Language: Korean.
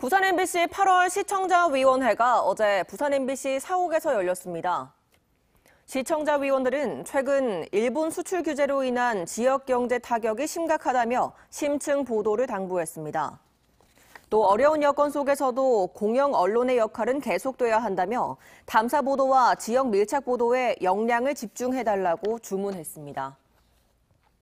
부산 MBC 8월 시청자위원회가 어제 부산 MBC 사옥에서 열렸습니다. 시청자위원들은 최근 일본 수출 규제로 인한 지역 경제 타격이 심각하다며 심층 보도를 당부했습니다. 또 어려운 여건 속에서도 공영 언론의 역할은 계속돼야 한다며 담사 보도와 지역 밀착 보도에 역량을 집중해달라고 주문했습니다.